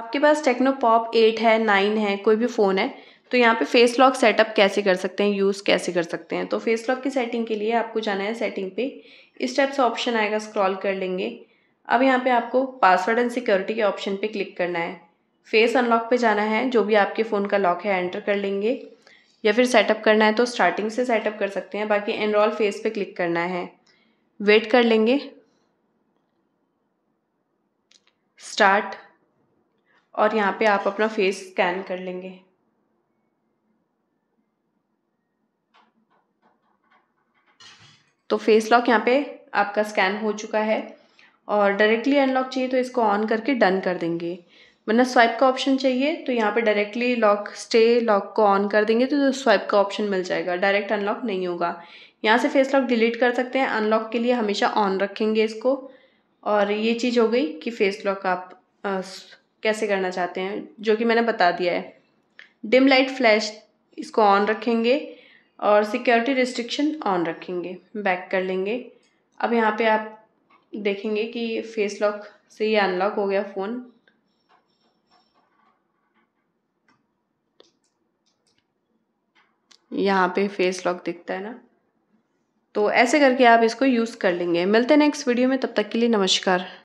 आपके पास Tecno pop eight है नाइन है कोई भी फ़ोन है तो यहाँ पे फेस लॉक सेटअप कैसे कर सकते हैं यूज़ कैसे कर सकते हैं तो फेस लॉक की सेटिंग के लिए आपको जाना है सेटिंग पे इस टाइप से ऑप्शन आएगा स्क्रॉल कर लेंगे अब यहाँ पे आपको पासवर्ड एंड सिक्योरिटी के ऑप्शन पे क्लिक करना है फेस अनलॉक पे जाना है जो भी आपके फ़ोन का लॉक है एंटर कर लेंगे या फिर सेटअप करना है तो स्टार्टिंग से सेटअप कर सकते हैं बाकी एनरोल फेस पे क्लिक करना है वेट कर लेंगे स्टार्ट और यहाँ पे आप अपना फेस स्कैन कर लेंगे तो फेस लॉक यहाँ पे आपका स्कैन हो चुका है और डायरेक्टली अनलॉक चाहिए तो इसको ऑन करके डन कर देंगे वरना स्वाइप का ऑप्शन चाहिए तो यहाँ पे डायरेक्टली लॉक स्टे लॉक को ऑन कर देंगे तो, तो स्वाइप का ऑप्शन मिल जाएगा डायरेक्ट अनलॉक नहीं होगा यहाँ से फेस लॉक डिलीट कर सकते हैं अनलॉक के लिए हमेशा ऑन रखेंगे इसको और ये चीज़ हो गई कि फेस लॉक आप कैसे करना चाहते हैं जो कि मैंने बता दिया है डिम लाइट फ्लैश इसको ऑन रखेंगे और सिक्योरिटी रिस्ट्रिक्शन ऑन रखेंगे बैक कर लेंगे अब यहाँ पे आप देखेंगे कि फेस लॉक से ये अनलॉक हो गया फ़ोन यहाँ पे फेस लॉक दिखता है ना तो ऐसे करके आप इसको यूज़ कर लेंगे मिलते हैं नेक्स्ट वीडियो में तब तक के लिए नमस्कार